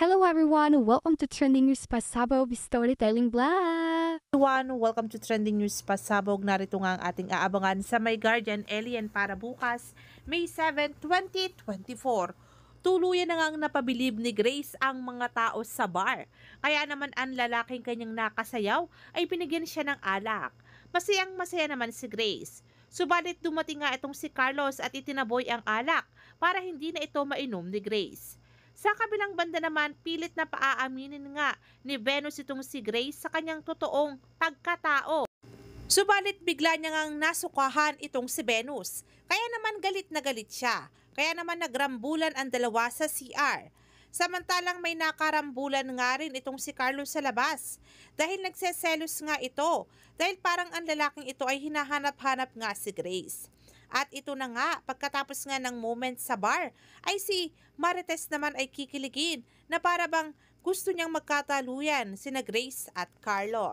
Hello everyone! Welcome to Trending News Pasabog Storytelling Blog! Everyone, welcome to Trending News Pasabog. Narito nga ang ating aabangan sa My Guardian Alien para bukas, May 7, 2024. Tuluyan na ngang napabilib ni Grace ang mga tao sa bar. Kaya naman ang lalaking kanyang nakasayaw ay binigyan siya ng alak. Masayang masaya naman si Grace. Subalit dumating nga itong si Carlos at itinaboy ang alak para hindi na ito mainom ni Grace. Sa kabilang banda naman, pilit na paaaminin nga ni Venus itong si Grace sa kanyang totoong pagkatao. Subalit bigla niya ngang nasukahan itong si Venus. Kaya naman galit na galit siya. Kaya naman nagrambulan ang dalawa sa CR. Samantalang may nakarambulan nga rin itong si Carlos sa labas. Dahil nagseselos nga ito. Dahil parang ang lalaking ito ay hinahanap-hanap nga si Grace. At ito na nga, pagkatapos nga ng moment sa bar, ay si Marites naman ay kikiligin na para bang gusto niyang magkataluyan sina Grace at Carlo.